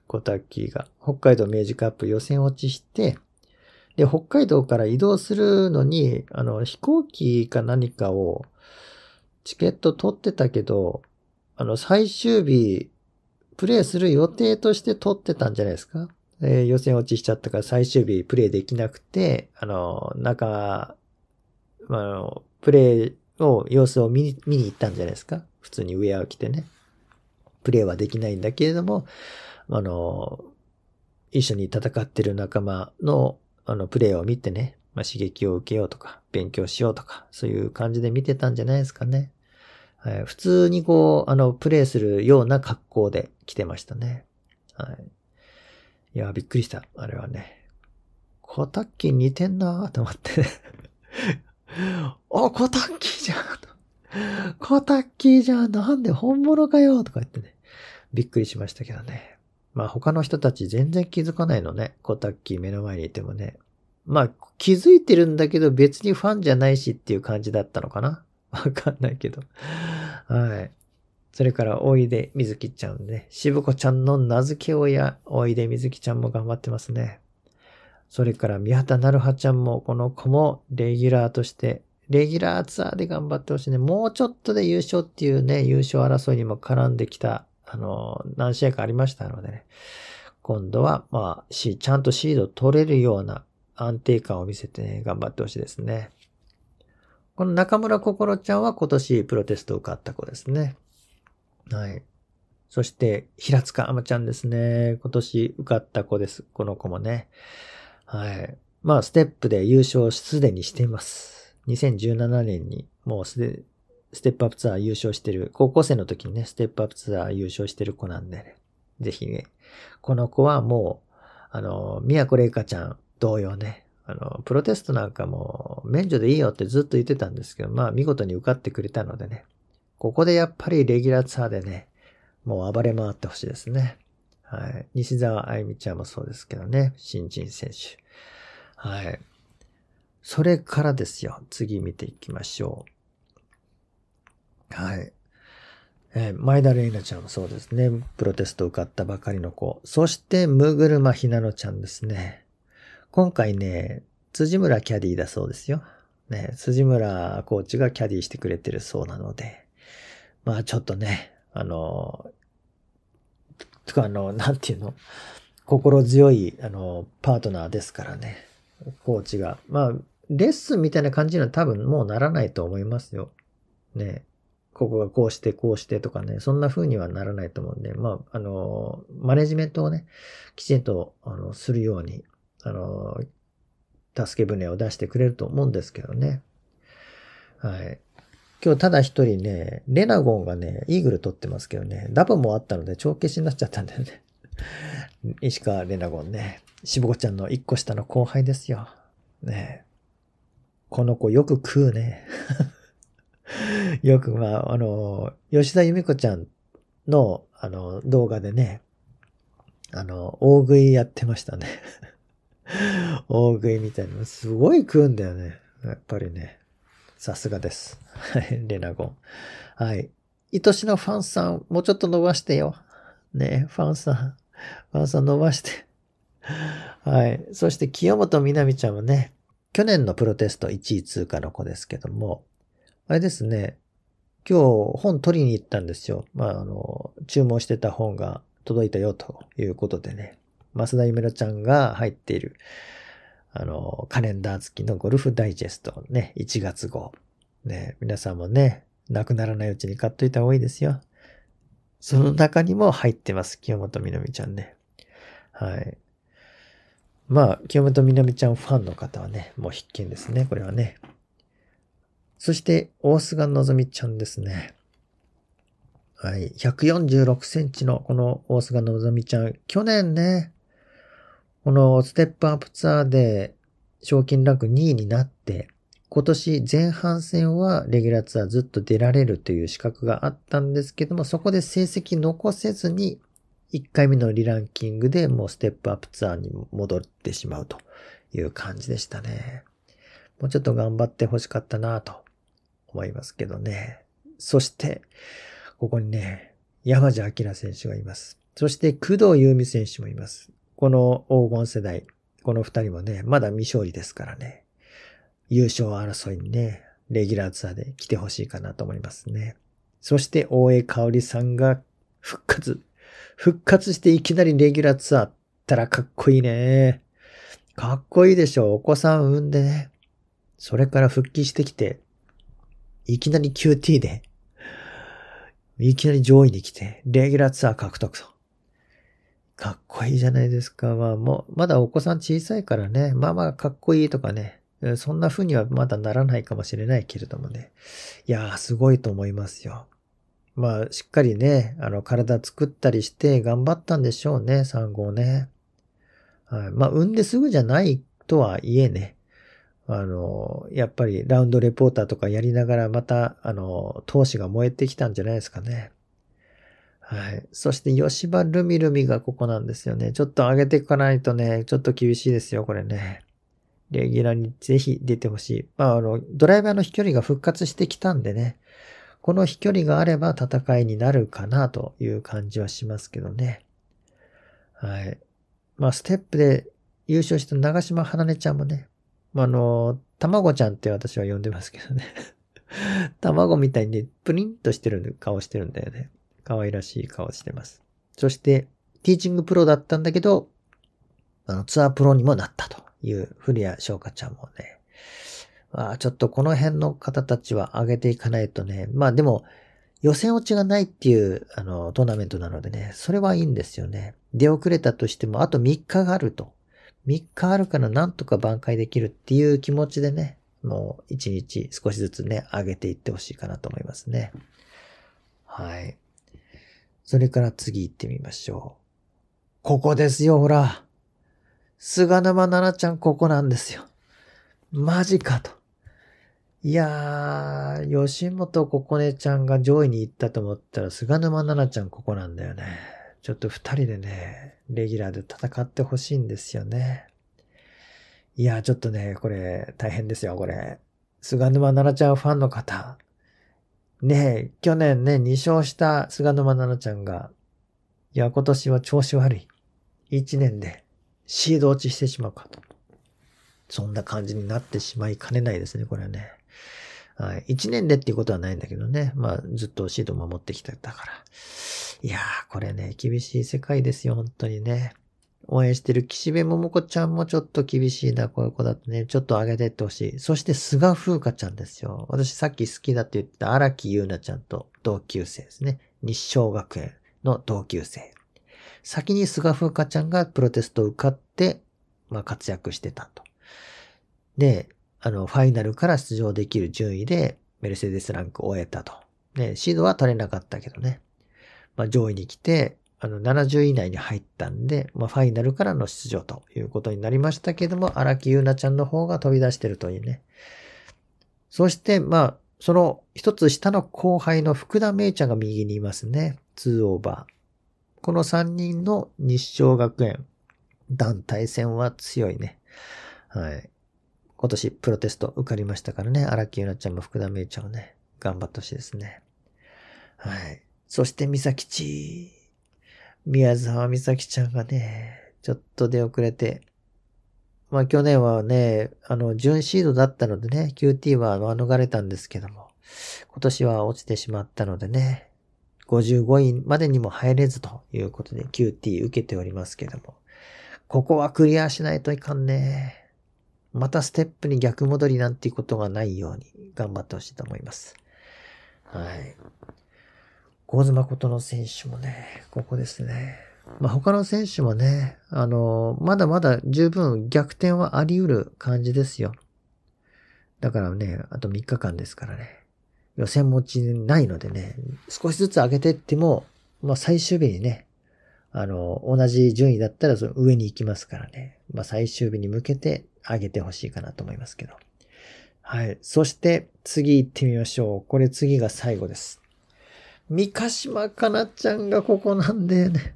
コタッキーが。北海道明治カップ予選落ちして、で、北海道から移動するのに、あの、飛行機か何かを、チケット取ってたけど、あの、最終日、プレイする予定として取ってたんじゃないですかえー、予選落ちしちゃったから最終日プレイできなくて、あの、中、あの、プレイを、様子を見に見に行ったんじゃないですか普通にウェアを着てね。プレイはできないんだけれども、あの、一緒に戦ってる仲間のあの、プレイを見てね、まあ、刺激を受けようとか、勉強しようとか、そういう感じで見てたんじゃないですかね。はい、普通にこう、あの、プレイするような格好で来てましたね。はい。いや、びっくりした。あれはね。コタッキー似てんなーと思って、あ、コタッキーじゃんコタッキーじゃんなんで本物かよとか言ってね。びっくりしましたけどね。まあ他の人たち全然気づかないのね。コタッキー目の前にいてもね。まあ気づいてるんだけど別にファンじゃないしっていう感じだったのかな。わかんないけど。はい。それから、おいでみずきちゃんね。しぶこちゃんの名付け親、おいでみずきちゃんも頑張ってますね。それから、宮田なるはちゃんも、この子もレギュラーとして、レギュラーツアーで頑張ってほしいね。もうちょっとで優勝っていうね、優勝争いにも絡んできたあの、何試合かありましたのでね、今度は、まあ、し、ちゃんとシード取れるような安定感を見せてね、頑張ってほしいですね。この中村心ちゃんは今年プロテストを受かった子ですね。はい。そして、平塚あまちゃんですね。今年受かった子です。この子もね。はい。まあ、ステップで優勝すでにしています。2017年にもうすでステップアップツアー優勝してる、高校生の時にね、ステップアップツアー優勝してる子なんでね、ぜひね、この子はもう、あの、宮古麗華ちゃん同様ね、あの、プロテストなんかも免除でいいよってずっと言ってたんですけど、まあ見事に受かってくれたのでね、ここでやっぱりレギュラーツアーでね、もう暴れ回ってほしいですね。はい。西澤あゆみちゃんもそうですけどね、新人選手。はい。それからですよ。次見ていきましょう。はい。えー、前田玲奈ちゃんもそうですね。プロテスト受かったばかりの子。そして、ムグルマひなのちゃんですね。今回ね、辻村キャディだそうですよ。ね、辻村コーチがキャディしてくれてるそうなので。まあちょっとね、あの、とかあの、なんていうの、心強い、あの、パートナーですからね。コーチが。まあ、レッスンみたいな感じには多分もうならないと思いますよ。ね。ここがこうして、こうしてとかね、そんな風にはならないと思うんで、まあ、あの、マネジメントをね、きちんと、あの、するように、あの、助け舟を出してくれると思うんですけどね。はい。今日ただ一人ね、レナゴンがね、イーグル取ってますけどね、ダボもあったので帳消しになっちゃったんだよね。石川レナゴンね、しぼこちゃんの一個下の後輩ですよ。ねこの子よく食うね。よく、まあ、あの、吉田由美子ちゃんの、あの、動画でね、あの、大食いやってましたね。大食いみたいな。すごい食うんだよね。やっぱりね。さすがです。はい、レナゴン。はい。愛しのファンさん、もうちょっと伸ばしてよ。ねファンさん。ファンさん伸ばして。はい。そして、清本みなみちゃんはね、去年のプロテスト1位通過の子ですけども、あれですね、今日本取りに行ったんですよ。まあ、あの、注文してた本が届いたよということでね、増田ゆめろちゃんが入っている、あの、カレンダー付きのゴルフダイジェストね、1月号。ね、皆さんもね、なくならないうちに買っといた方がいいですよ。その中にも入ってます。清本みのみちゃんね。はい。まあ、清本みなみちゃんファンの方はね、もう必見ですね、これはね。そして、大菅のぞみちゃんですね。はい。146センチのこの大菅のぞみちゃん。去年ね、このステップアップツアーで賞金ランク2位になって、今年前半戦はレギュラーツアーずっと出られるという資格があったんですけども、そこで成績残せずに、1回目のリランキングでもうステップアップツアーに戻ってしまうという感じでしたね。もうちょっと頑張ってほしかったなと思いますけどね。そして、ここにね、山地明選手がいます。そして工藤優美選手もいます。この黄金世代、この二人もね、まだ未勝利ですからね。優勝争いにね、レギュラーツアーで来てほしいかなと思いますね。そして大江香織さんが復活。復活していきなりレギュラーツアーったらかっこいいね。かっこいいでしょ。お子さん産んでね。それから復帰してきて、いきなり QT で、いきなり上位に来て、レギュラーツアー獲得と。かっこいいじゃないですか。まあもう、まだお子さん小さいからね、まあまあかっこいいとかね、そんな風にはまだならないかもしれないけれどもね。いやー、すごいと思いますよ。まあ、しっかりね、あの、体作ったりして頑張ったんでしょうね、産後ね。はい。まあ、産んですぐじゃないとはいえね。あの、やっぱりラウンドレポーターとかやりながらまた、あの、闘志が燃えてきたんじゃないですかね。はい。そして、吉羽ルミルミがここなんですよね。ちょっと上げていかないとね、ちょっと厳しいですよ、これね。レギュラーにぜひ出てほしい。まあ、あの、ドライバーの飛距離が復活してきたんでね。この飛距離があれば戦いになるかなという感じはしますけどね。はい。まあ、ステップで優勝した長島花音ちゃんもね、あの、卵ちゃんって私は呼んでますけどね 卵みたいにプリンとしてる顔してるんだよね。可愛らしい顔してます。そして、ティーチングプロだったんだけど、あの、ツアープロにもなったという古谷翔香ちゃんもね。まあ、ちょっとこの辺の方たちは上げていかないとね。まあでも、予選落ちがないっていう、あの、トーナメントなのでね、それはいいんですよね。出遅れたとしても、あと3日があると3日あるからなんとか挽回できるっていう気持ちでね、もう1日少しずつね、上げていってほしいかなと思いますね。はい。それから次行ってみましょう。ここですよ、ほら。菅沼奈々ちゃんここなんですよ。マジかと。いやー、吉本ここねちゃんが上位に行ったと思ったら、菅沼奈々ちゃんここなんだよね。ちょっと二人でね、レギュラーで戦ってほしいんですよね。いや、ちょっとね、これ、大変ですよ、これ。菅沼奈々ちゃんファンの方。ねえ、去年ね、2勝した菅沼奈々ちゃんが、いや、今年は調子悪い。1年でシード落ちしてしまうかと。そんな感じになってしまいかねないですね、これはね。はい。一年でっていうことはないんだけどね。まあ、ずっとシート守ってきてたから。いやー、これね、厳しい世界ですよ、本当にね。応援してる岸辺桃子ちゃんもちょっと厳しいな、こういう子だとね、ちょっと上げてってほしい。そして菅風花ちゃんですよ。私さっき好きだって言った荒木優奈ちゃんと同級生ですね。日照学園の同級生。先に菅風花ちゃんがプロテストを受かって、まあ活躍してたと。で、あの、ファイナルから出場できる順位で、メルセデスランクを終えたと。ね、シードは取れなかったけどね。まあ、上位に来て、あの、70以内に入ったんで、まあ、ファイナルからの出場ということになりましたけども、荒木優奈ちゃんの方が飛び出してるというね。そして、まあ、その一つ下の後輩の福田芽衣ちゃんが右にいますね。2オーバー。この3人の日照学園、団体戦は強いね。はい。今年プロテスト受かりましたからね、荒木ゆなちゃんも福田めいちゃんもね、頑張ってほしいですね。はい。そして、みさきち。宮沢みさきちゃんがね、ちょっと出遅れて、まあ去年はね、あの、準シードだったのでね、QT は免れたんですけども、今年は落ちてしまったのでね、55位までにも入れずということで QT 受けておりますけども、ここはクリアしないといかんね。またステップに逆戻りなんていうことがないように頑張ってほしいと思います。はい。ズマことの選手もね、ここですね。まあ、他の選手もね、あの、まだまだ十分逆転はあり得る感じですよ。だからね、あと3日間ですからね。予選持ちないのでね、少しずつ上げていっても、まあ、最終日にね、あの、同じ順位だったらその上に行きますからね。まあ、最終日に向けて上げてほしいかなと思いますけど。はい。そして次行ってみましょう。これ次が最後です。三ヶ島かなちゃんがここなんだよね。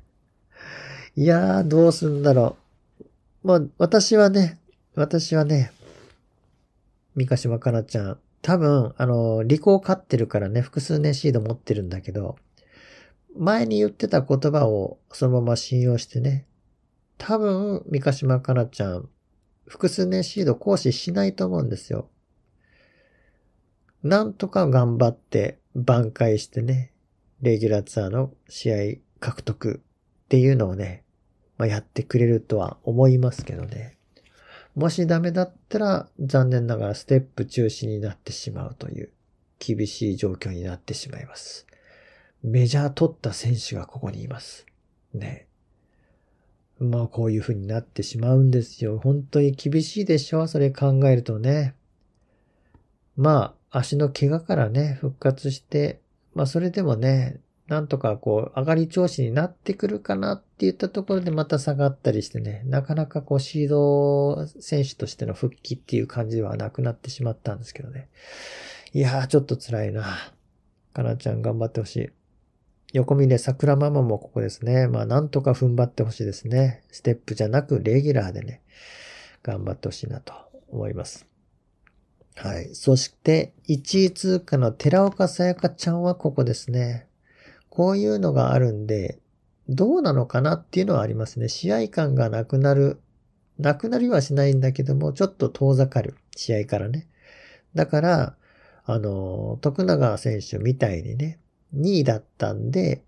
いやー、どうすんだろう。まあ、私はね、私はね、三ヶ島かなちゃん、多分、あの、リコを飼ってるからね、複数年シード持ってるんだけど、前に言ってた言葉をそのまま信用してね、多分、三ヶ島かなちゃん、複数年シード行使しないと思うんですよ。なんとか頑張って挽回してね、レギュラーツアーの試合獲得っていうのをね、まあ、やってくれるとは思いますけどね。もしダメだったら残念ながらステップ中止になってしまうという厳しい状況になってしまいます。メジャー取った選手がここにいます。ね。まあこういう風になってしまうんですよ。本当に厳しいでしょそれ考えるとね。まあ足の怪我からね、復活して、まあそれでもね、なんとかこう上がり調子になってくるかなって言ったところでまた下がったりしてね、なかなかこうシード選手としての復帰っていう感じではなくなってしまったんですけどね。いやーちょっと辛いな。かなちゃん頑張ってほしい。横峯桜ママもここですね。まあ、なんとか踏ん張ってほしいですね。ステップじゃなく、レギュラーでね、頑張ってほしいなと思います。はい。そして、1位通過の寺岡さやかちゃんはここですね。こういうのがあるんで、どうなのかなっていうのはありますね。試合感がなくなる。なくなりはしないんだけども、ちょっと遠ざかる。試合からね。だから、あの、徳永選手みたいにね、2位だったんで、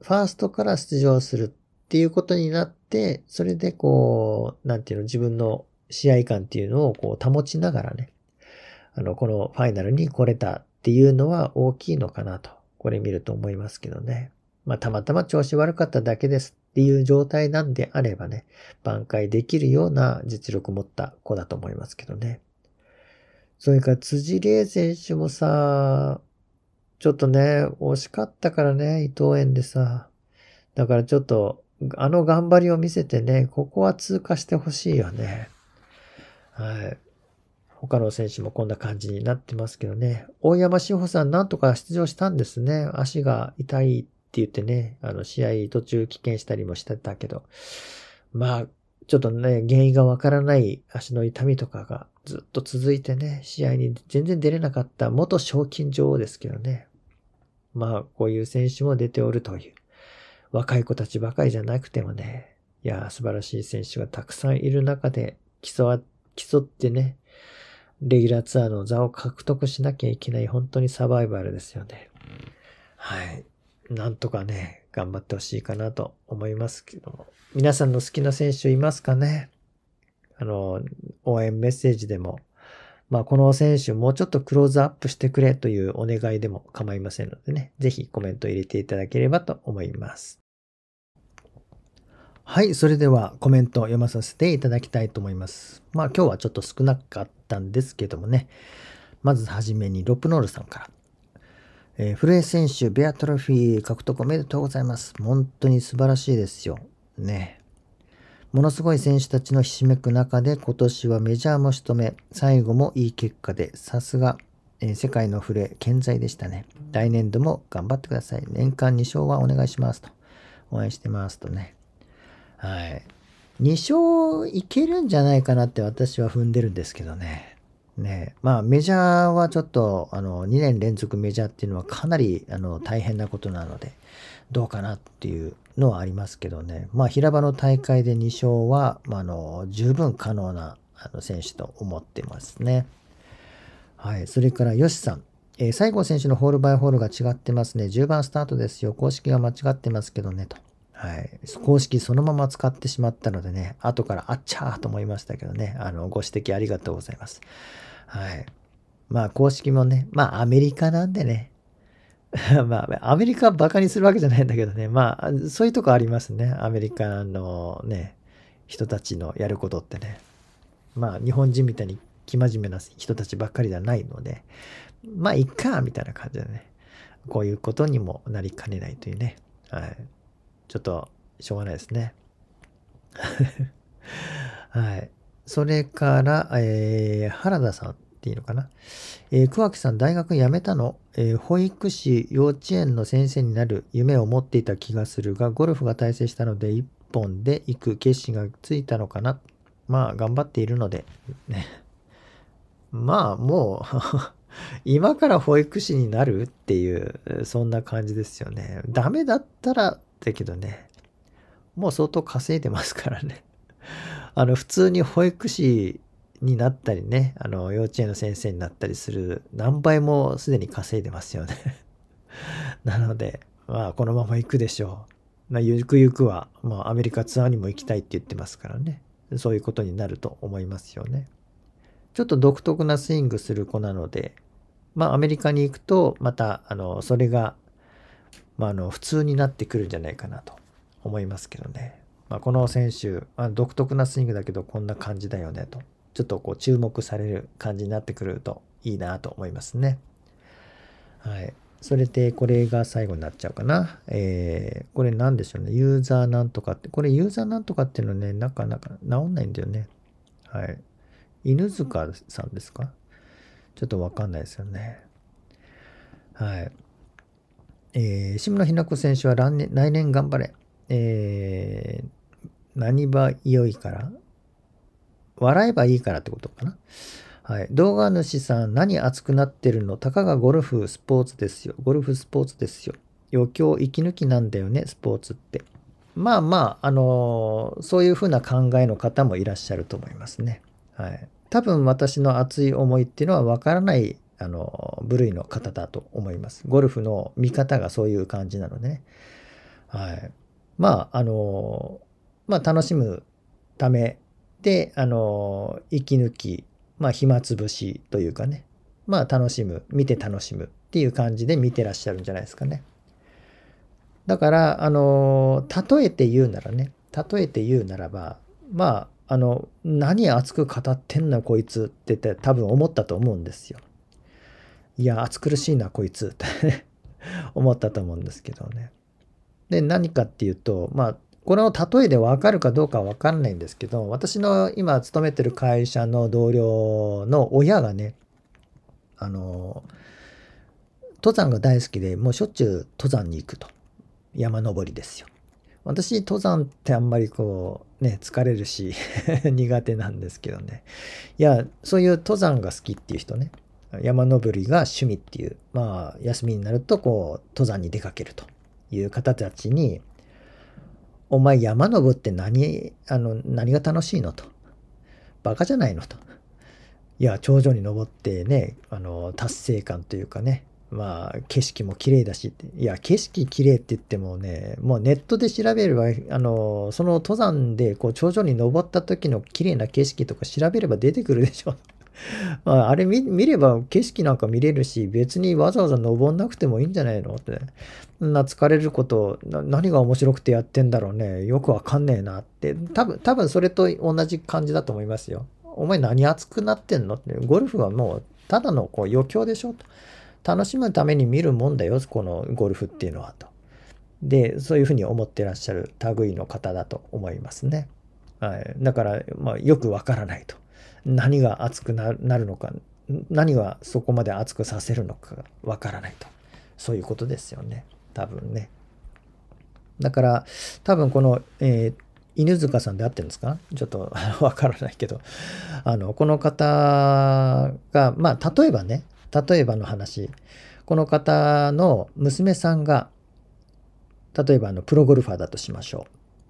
ファーストから出場するっていうことになって、それでこう、なんていうの、自分の試合感っていうのをこう保ちながらね、あの、このファイナルに来れたっていうのは大きいのかなと、これ見ると思いますけどね。まあ、たまたま調子悪かっただけですっていう状態なんであればね、挽回できるような実力持った子だと思いますけどね。それから辻玲選手もさ、ちょっとね、惜しかったからね、伊藤園でさ。だからちょっと、あの頑張りを見せてね、ここは通過してほしいよね。はい。他の選手もこんな感じになってますけどね。大山志保さん、なんとか出場したんですね。足が痛いって言ってね、あの、試合途中棄権したりもしてたけど。まあ、ちょっとね、原因がわからない足の痛みとかがずっと続いてね、試合に全然出れなかった元賞金女王ですけどね。まあ、こういう選手も出ておるという。若い子たちばかりじゃなくてもね、いや、素晴らしい選手がたくさんいる中で競競ってね、レギュラーツアーの座を獲得しなきゃいけない本当にサバイバルですよね。はい。なんとかね、頑張ってほしいかなと思いますけども。皆さんの好きな選手いますかねあの、応援メッセージでもまあ、この選手もうちょっとクローズアップしてくれというお願いでも構いませんのでね、ぜひコメント入れていただければと思います。はい、それではコメント読まさせていただきたいと思います。まあ今日はちょっと少なかったんですけどもね、まずはじめにロプノールさんから。えー、古江選手、ベアトロフィー獲得おめでとうございます。本当に素晴らしいですよ。ね。ものすごい選手たちのひしめく中で今年はメジャーも仕留め、最後もいい結果で、さすが、世界の震え、健在でしたね。来年度も頑張ってください。年間2勝はお願いしますと。応援してますとね。はい。2勝いけるんじゃないかなって私は踏んでるんですけどね。ねまあメジャーはちょっとあの2年連続メジャーっていうのはかなりあの大変なことなのでどうかなっていうのはありますけどね、まあ、平場の大会で2勝は、まあ、の十分可能なあの選手と思ってますね。はい、それからよしさん。えー、西郷選手のホールバイホールが違ってますね。10番スタートですよ。公式が間違ってますけどね、と。はい。公式そのまま使ってしまったのでね、後からあっちゃーと思いましたけどね、あの、ご指摘ありがとうございます。はい。まあ、公式もね、まあ、アメリカなんでね、まあ、アメリカバカにするわけじゃないんだけどね。まあ、そういうとこありますね。アメリカのね、人たちのやることってね。まあ、日本人みたいに生真面目な人たちばっかりではないので、まあ、いっか、みたいな感じでね。こういうことにもなりかねないというね。はい。ちょっと、しょうがないですね。はい。それから、えー、原田さんっていうのかな。えー、桑木さん、大学辞めたのえー、保育士、幼稚園の先生になる夢を持っていた気がするが、ゴルフが大成したので1本で行く決心がついたのかな。まあ、頑張っているので、ね。まあ、もう 今から保育士になるっていう、そんな感じですよね。ダメだったら、だけどね、もう相当稼いでますからね。あの、普通に保育士になったりね、あの、幼稚園の先生になったりする、何倍もすでに稼いでますよね なので、まあ、このまま行くでしょう。まあ、ゆくゆくは、まあ、アメリカツアーにも行きたいって言ってますからね。そういうことになると思いますよね。ちょっと独特なスイングする子なので、まあ、アメリカに行くと、また、あの、それが、まあ、あの、普通になってくるんじゃないかなと思いますけどね。まあ、この選手、ま独特なスイングだけど、こんな感じだよね、と。ちょっとこう注目される感じになってくるといいなと思いますね。はい。それで、これが最後になっちゃうかな。えー、これ何でしょうね。ユーザーなんとかって、これユーザーなんとかっていうのね、なかなか治んないんだよね。はい。犬塚さんですかちょっとわかんないですよね。はい。えー、志村ひな子選手は来年頑張れ。えー、何場良いから笑えばいいからってことかな。はい。動画主さん、何熱くなってるのたかがゴルフ、スポーツですよ。ゴルフ、スポーツですよ。余興、息抜きなんだよね、スポーツって。まあまあ、あのー、そういうふうな考えの方もいらっしゃると思いますね。はい。多分私の熱い思いっていうのはわからないあの部類の方だと思います。ゴルフの見方がそういう感じなのでね。はい。まあ、あの、まあ楽しむためで、あの、息抜き、まあ、暇つぶしというかね、まあ、楽しむ、見て楽しむっていう感じで見てらっしゃるんじゃないですかね。だから、あの、例えて言うならね、例えて言うならば、まあ、あの、何熱く語ってんな、こいつって多分思ったと思うんですよ。いや、暑苦しいな、こいつって 思ったと思うんですけどね。で、何かっていうと、まあ、この例えで分かるかどうか分かんないんですけど、私の今勤めてる会社の同僚の親がね、あの、登山が大好きで、もうしょっちゅう登山に行くと。山登りですよ。私、登山ってあんまりこう、ね、疲れるし 苦手なんですけどね。いや、そういう登山が好きっていう人ね、山登りが趣味っていう、まあ、休みになるとこう、登山に出かけるという方たちに、お前山登って何、あの、何が楽しいのと。バカじゃないのと。いや、頂上に登ってね、あの、達成感というかね、まあ、景色も綺麗だし、いや、景色綺麗って言ってもね、もうネットで調べれば、あの、その登山で、こう、頂上に登った時の綺麗な景色とか調べれば出てくるでしょ。あれ見見れば景色なんか見れるし、別にわざわざ登んなくてもいいんじゃないのって。な疲れること何が面白くてやってんだろうね。よくわかんねえなって。多分、多分それと同じ感じだと思いますよ。お前何熱くなってんのって。ゴルフはもうただのこう余興でしょと。楽しむために見るもんだよ、このゴルフっていうのはと。で、そういうふうに思ってらっしゃる類の方だと思いますね。はい、だから、まあ、よくわからないと。何が熱くなるのか何がそこまで熱くさせるのかわからないとそういうことですよね多分ねだから多分この、えー、犬塚さんであってるんですかちょっと わからないけどあのこの方がまあ例えばね例えばの話この方の娘さんが例えばあのプロゴルファーだとしましょ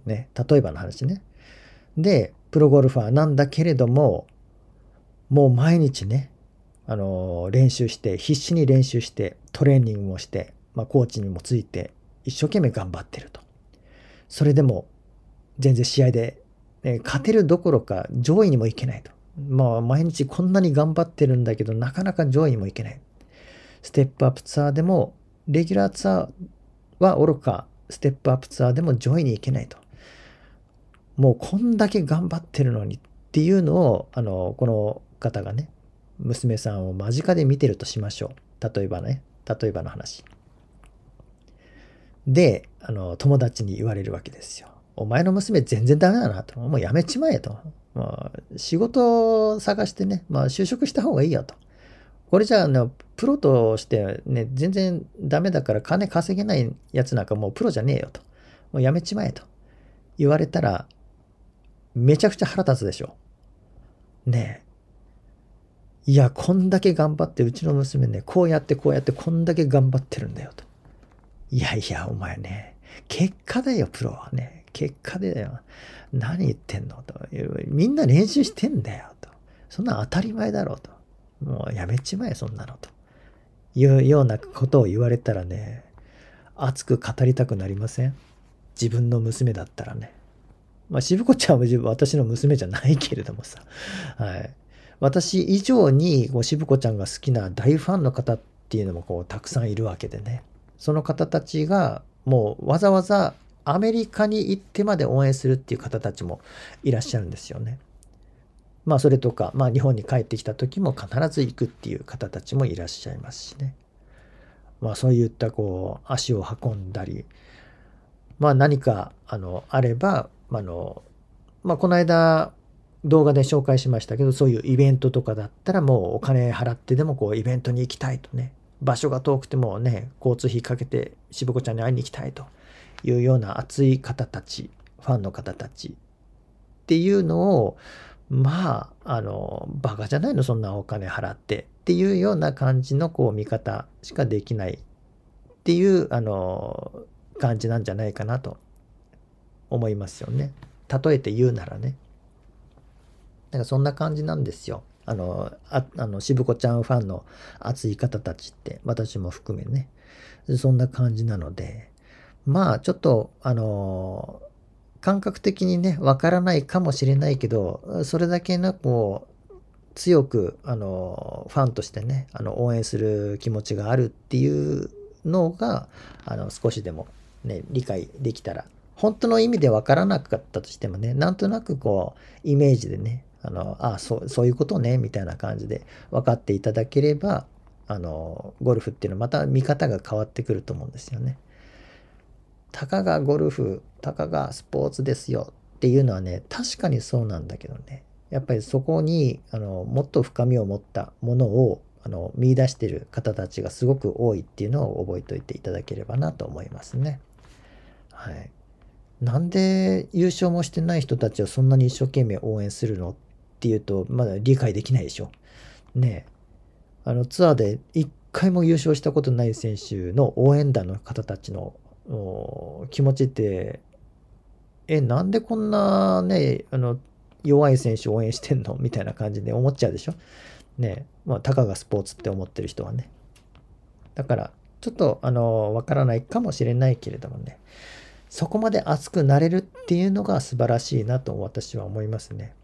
う。ね、例えばの話ね。でプロゴルファーなんだけれどももう毎日ね、あの、練習して、必死に練習して、トレーニングもして、まあ、コーチにもついて、一生懸命頑張ってると。それでも、全然試合で、ね、勝てるどころか上位にもいけないと。まあ、毎日こんなに頑張ってるんだけど、なかなか上位にもいけない。ステップアップツアーでも、レギュラーツアーはおろか、ステップアップツアーでも上位に行けないと。もうこんだけ頑張ってるのにっていうのを、あの、この方がね、娘さんを間近で見てるとしましょう。例えばね、例えばの話。で、あの、友達に言われるわけですよ。お前の娘全然ダメだなと。もうやめちまえと。まあ、仕事を探してね、まあ、就職した方がいいよと。これじゃあ、のプロとしてね、全然ダメだから金稼げないやつなんかもうプロじゃねえよと。もうやめちまえと。言われたら、めちゃくちゃ腹立つでしょ。ねえ。いや、こんだけ頑張って、うちの娘ね、こうやってこうやってこんだけ頑張ってるんだよと。いやいや、お前ね、結果だよ、プロはね。結果でだよ。何言ってんのと。みんな練習してんだよと。そんな当たり前だろうと。もうやめちまえ、そんなのと。いうようなことを言われたらね、熱く語りたくなりません自分の娘だったらね。まあ、渋子ちゃんは私の娘じゃないけれどもさ。はい。私以上にこう渋子ちゃんが好きな大ファンの方っていうのもこうたくさんいるわけでねその方たちがもうわざわざアメリカに行ってまで応援するっていう方たちもいらっしゃるんですよね。まあそれとか、まあ、日本に帰ってきた時も必ず行くっていう方たちもいらっしゃいますしね。まあそういったこう足を運んだり、まあ何かあのあれば、あのまあ、この間動画で紹介しましたけど、そういうイベントとかだったらもうお金払ってでもこうイベントに行きたいとね、場所が遠くてもね、交通費かけて渋子ちゃんに会いに行きたいというような熱い方たち、ファンの方たちっていうのを、まあ、あの、バカじゃないの、そんなお金払ってっていうような感じのこう見方しかできないっていう、あの、感じなんじゃないかなと思いますよね。例えて言うならね。なんかそんな感じなんですよ。あの、ああの渋子ちゃんファンの熱い方たちって、私も含めね。そんな感じなので、まあちょっと、あの感覚的にね、わからないかもしれないけど、それだけな、こう、強く、あの、ファンとしてね、あの、応援する気持ちがあるっていうのが、あの、少しでもね、理解できたら、本当の意味でわからなかったとしてもね、なんとなくこう、イメージでね、あの、あそうそういうことね、みたいな感じで分かっていただければ、あの、ゴルフっていうのはまた見方が変わってくると思うんですよね。たかがゴルフ、たかがスポーツですよっていうのはね、確かにそうなんだけどね、やっぱりそこに、あの、もっと深みを持ったものを、あの、見出してる方たちがすごく多いっていうのを覚えておいていただければなと思いますね。はい。なんで優勝もしてない人たちをそんなに一生懸命応援するのっっていうと、まだ理解できないでしょ。ねあの、ツアーで一回も優勝したことない選手の応援団の方たちの気持ちって、え、なんでこんなね、あの、弱い選手応援してんの みたいな感じで思っちゃうでしょ。ねまあ、たかがスポーツって思ってる人はね。だから、ちょっと、あの、わからないかもしれないけれどもね、そこまで熱くなれるっていうのが素晴らしいなと私は思いますね。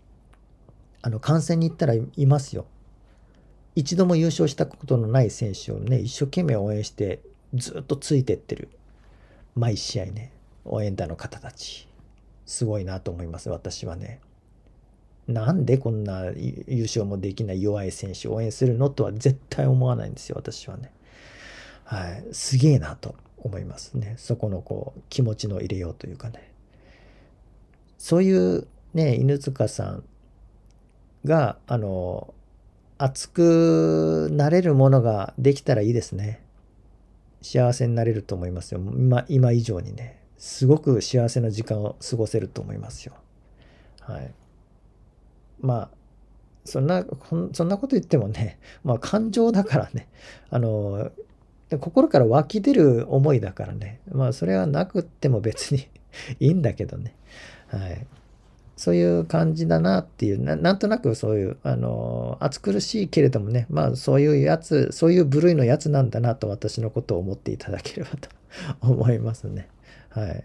あの観戦に行ったらいますよ。一度も優勝したことのない選手をね、一生懸命応援して、ずっとついてってる。毎試合ね、応援団の方たち。すごいなと思います、私はね。なんでこんな優勝もできない弱い選手を応援するのとは絶対思わないんですよ、私はね。はい、すげえなと思いますね。そこのこう気持ちの入れようというかね。そういうね、犬塚さんが、あの、熱くなれるものができたらいいですね。幸せになれると思いますよ。今、今以上にね。すごく幸せな時間を過ごせると思いますよ。はい。まあ、そんな、そんなこと言ってもね、まあ感情だからね、あの、心から湧き出る思いだからね、まあそれはなくっても別にいいんだけどね。はい。そういう感じだなっていう、なんとなくそういう、あの、暑苦しいけれどもね、まあそういうやつ、そういう部類のやつなんだなと私のことを思っていただければと 思いますね。はい。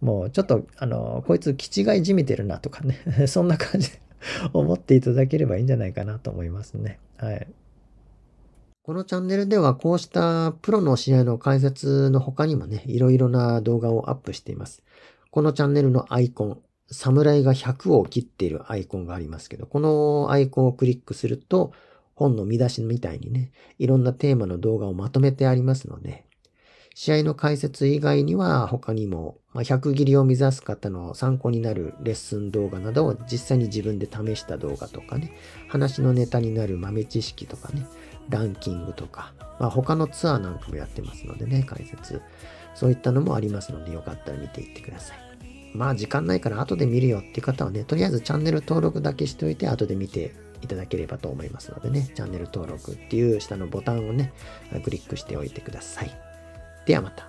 もうちょっと、あの、こいつ、気違いじみてるなとかね、そんな感じで 思っていただければいいんじゃないかなと思いますね。はい。このチャンネルではこうしたプロの試合の解説の他にもね、いろいろな動画をアップしています。このチャンネルのアイコン、侍が100を切っているアイコンがありますけど、このアイコンをクリックすると、本の見出しみたいにね、いろんなテーマの動画をまとめてありますので、試合の解説以外には他にも、ま100切りを目指す方の参考になるレッスン動画などを実際に自分で試した動画とかね、話のネタになる豆知識とかね、ランキングとか、まあ、他のツアーなんかもやってますのでね、解説。そういったのもありますので、よかったら見ていってください。まあ時間ないから後で見るよっていう方はね、とりあえずチャンネル登録だけしておいて後で見ていただければと思いますのでね、チャンネル登録っていう下のボタンをね、クリックしておいてください。ではまた。